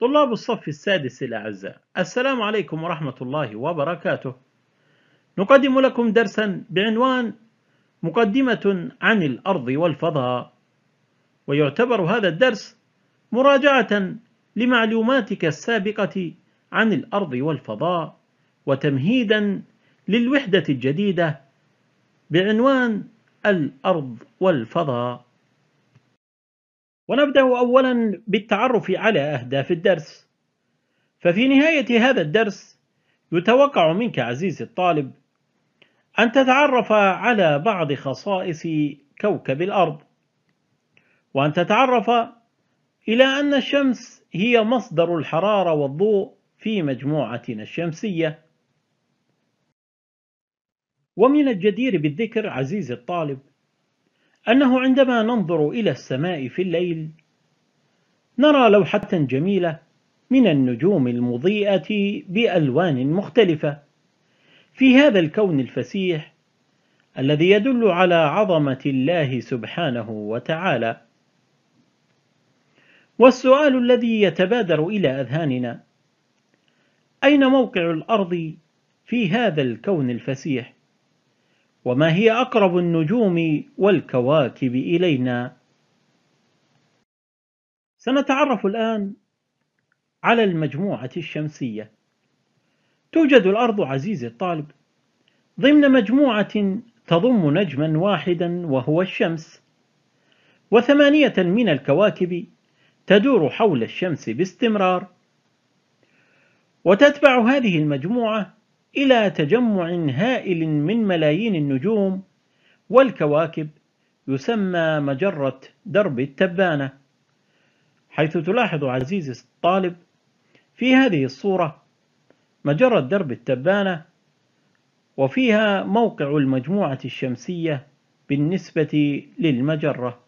طلاب الصف السادس الأعزاء السلام عليكم ورحمة الله وبركاته نقدم لكم درسا بعنوان مقدمة عن الأرض والفضاء ويعتبر هذا الدرس مراجعة لمعلوماتك السابقة عن الأرض والفضاء وتمهيدا للوحدة الجديدة بعنوان الأرض والفضاء ونبدأ أولا بالتعرف على أهداف الدرس ففي نهاية هذا الدرس يتوقع منك عزيزي الطالب أن تتعرف على بعض خصائص كوكب الأرض وأن تتعرف إلى أن الشمس هي مصدر الحرارة والضوء في مجموعتنا الشمسية ومن الجدير بالذكر عزيزي الطالب أنه عندما ننظر إلى السماء في الليل نرى لوحة جميلة من النجوم المضيئة بألوان مختلفة في هذا الكون الفسيح الذي يدل على عظمة الله سبحانه وتعالى والسؤال الذي يتبادر إلى أذهاننا أين موقع الأرض في هذا الكون الفسيح؟ وما هي أقرب النجوم والكواكب إلينا سنتعرف الآن على المجموعة الشمسية توجد الأرض عزيزي الطالب ضمن مجموعة تضم نجما واحدا وهو الشمس وثمانية من الكواكب تدور حول الشمس باستمرار وتتبع هذه المجموعة إلى تجمع هائل من ملايين النجوم والكواكب يسمى مجرة درب التبانة حيث تلاحظ عزيزي الطالب في هذه الصورة مجرة درب التبانة وفيها موقع المجموعة الشمسية بالنسبة للمجرة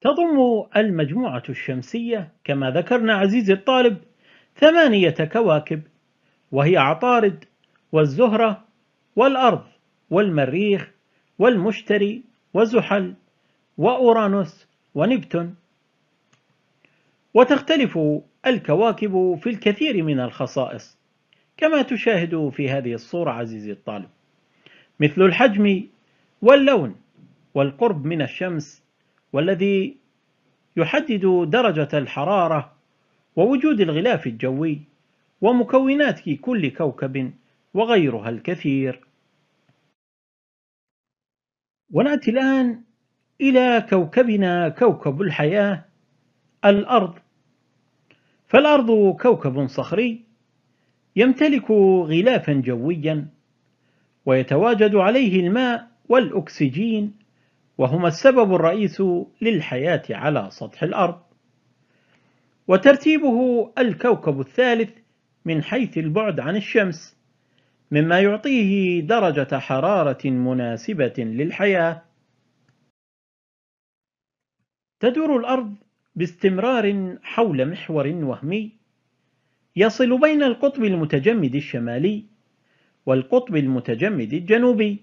تضم المجموعة الشمسية كما ذكرنا عزيزي الطالب ثمانية كواكب وهي عطارد والزهرة والأرض والمريخ والمشتري وزحل وأورانوس ونبتون وتختلف الكواكب في الكثير من الخصائص كما تشاهد في هذه الصورة عزيزي الطالب مثل الحجم واللون والقرب من الشمس والذي يحدد درجة الحرارة ووجود الغلاف الجوي ومكونات كل كوكب وغيرها الكثير ونأتي الآن إلى كوكبنا كوكب الحياة الأرض فالأرض كوكب صخري يمتلك غلافا جويا ويتواجد عليه الماء والأكسجين وهما السبب الرئيس للحياة على سطح الأرض وترتيبه الكوكب الثالث من حيث البعد عن الشمس مما يعطيه درجة حرارة مناسبة للحياة تدور الأرض باستمرار حول محور وهمي يصل بين القطب المتجمد الشمالي والقطب المتجمد الجنوبي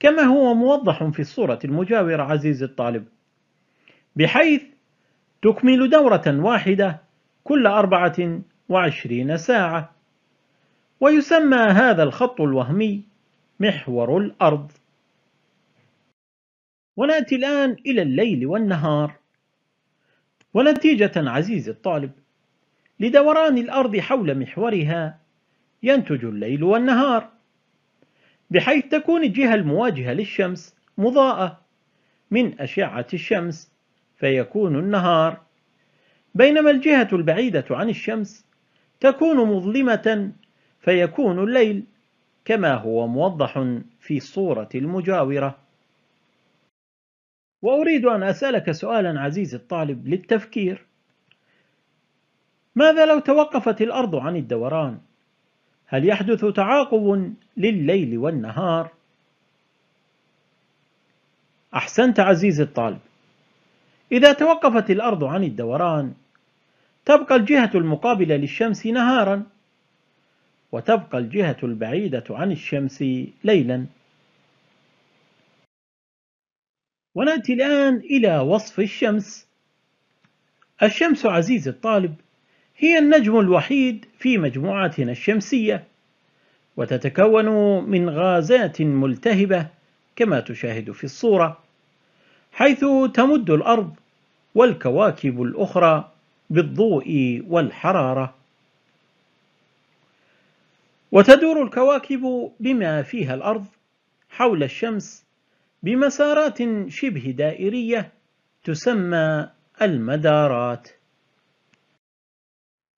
كما هو موضح في الصورة المجاورة عزيزي الطالب بحيث تكمل دورة واحدة كل أربعة وعشرين ساعة ويسمى هذا الخط الوهمي محور الأرض ونأتي الآن إلى الليل والنهار ونتيجة عزيزي الطالب لدوران الأرض حول محورها ينتج الليل والنهار بحيث تكون الجهة المواجهة للشمس مضاءة من أشعة الشمس فيكون النهار بينما الجهة البعيدة عن الشمس تكون مظلمة فيكون الليل كما هو موضح في الصورة المجاورة وأريد أن أسألك سؤالا عزيزي الطالب للتفكير ماذا لو توقفت الأرض عن الدوران؟ هل يحدث تعاقب لليل والنهار؟ أحسنت عزيزي الطالب إذا توقفت الأرض عن الدوران تبقى الجهة المقابلة للشمس نهارا وتبقى الجهة البعيدة عن الشمس ليلا ونأتي الآن إلى وصف الشمس الشمس عزيزي الطالب هي النجم الوحيد في مجموعتنا الشمسية وتتكون من غازات ملتهبة كما تشاهد في الصورة حيث تمد الأرض والكواكب الأخرى بالضوء والحرارة وتدور الكواكب بما فيها الأرض حول الشمس بمسارات شبه دائرية تسمى المدارات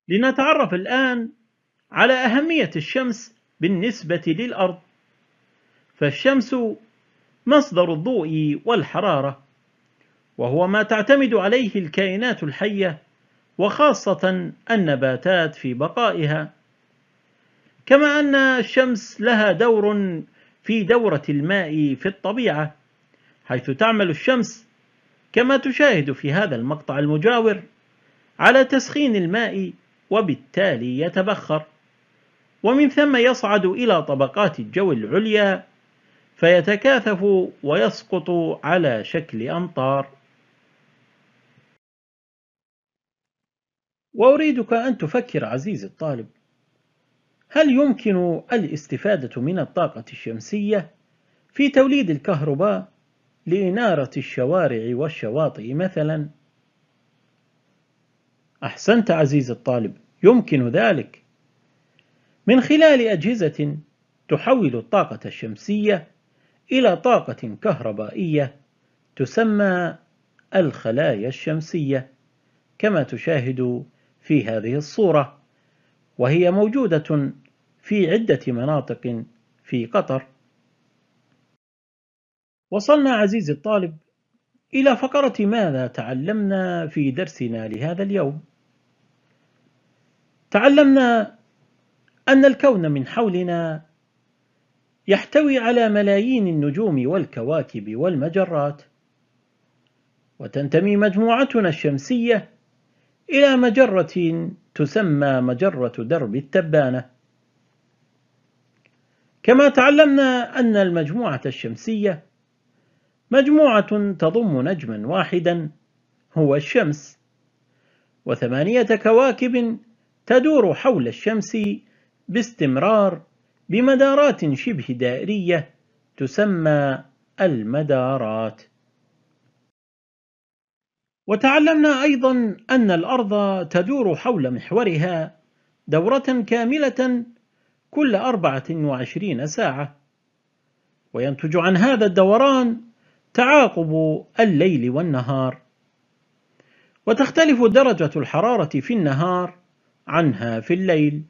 لنتعرف الآن على أهمية الشمس بالنسبة للأرض فالشمس مصدر الضوء والحرارة وهو ما تعتمد عليه الكائنات الحية وخاصة النباتات في بقائها كما أن الشمس لها دور في دورة الماء في الطبيعة حيث تعمل الشمس كما تشاهد في هذا المقطع المجاور على تسخين الماء وبالتالي يتبخر ومن ثم يصعد إلى طبقات الجو العليا فيتكاثف ويسقط على شكل أمطار وأريدك أن تفكر عزيزي الطالب هل يمكن الاستفادة من الطاقة الشمسية في توليد الكهرباء لإنارة الشوارع والشواطئ مثلا؟ أحسنت عزيزي الطالب يمكن ذلك من خلال أجهزة تحول الطاقة الشمسية إلى طاقة كهربائية تسمى الخلايا الشمسية كما تشاهد في هذه الصورة وهي موجودة في عدة مناطق في قطر وصلنا عزيزي الطالب إلى فقرة ماذا تعلمنا في درسنا لهذا اليوم تعلمنا أن الكون من حولنا يحتوي على ملايين النجوم والكواكب والمجرات وتنتمي مجموعتنا الشمسية إلى مجرة تسمى مجرة درب التبانة كما تعلمنا أن المجموعة الشمسية مجموعة تضم نجما واحدا هو الشمس وثمانية كواكب تدور حول الشمس باستمرار بمدارات شبه دائرية تسمى المدارات وتعلمنا أيضا أن الأرض تدور حول محورها دورة كاملة كل 24 ساعة وينتج عن هذا الدوران تعاقب الليل والنهار وتختلف درجة الحرارة في النهار عنها في الليل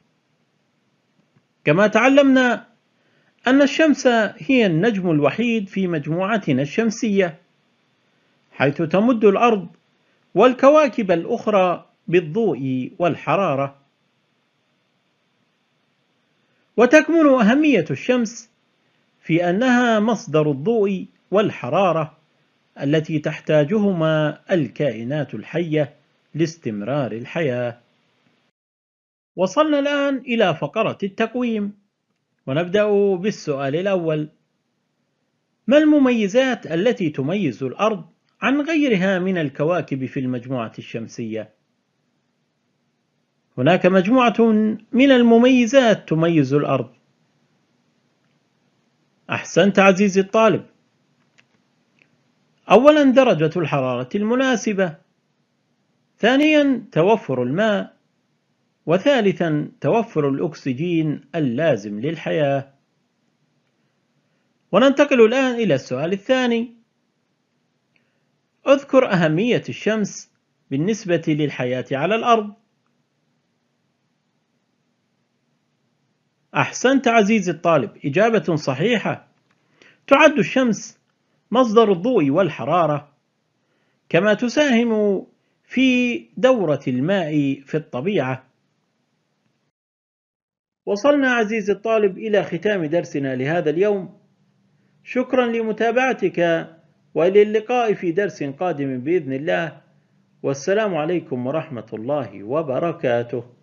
كما تعلمنا أن الشمس هي النجم الوحيد في مجموعتنا الشمسية حيث تمد الأرض والكواكب الأخرى بالضوء والحرارة وتكمن أهمية الشمس في أنها مصدر الضوء والحرارة التي تحتاجهما الكائنات الحية لاستمرار الحياة وصلنا الآن إلى فقرة التقويم ونبدأ بالسؤال الأول ما المميزات التي تميز الأرض عن غيرها من الكواكب في المجموعة الشمسية هناك مجموعة من المميزات تميز الأرض أحسنت عزيزي الطالب أولا درجة الحرارة المناسبة ثانيا توفر الماء وثالثا توفر الأكسجين اللازم للحياة وننتقل الآن إلى السؤال الثاني اذكر أهمية الشمس بالنسبة للحياة على الأرض أحسنت عزيزي الطالب إجابة صحيحة تعد الشمس مصدر الضوء والحرارة كما تساهم في دورة الماء في الطبيعة وصلنا عزيزي الطالب إلى ختام درسنا لهذا اليوم شكرا لمتابعتك والى اللقاء في درس قادم باذن الله والسلام عليكم ورحمه الله وبركاته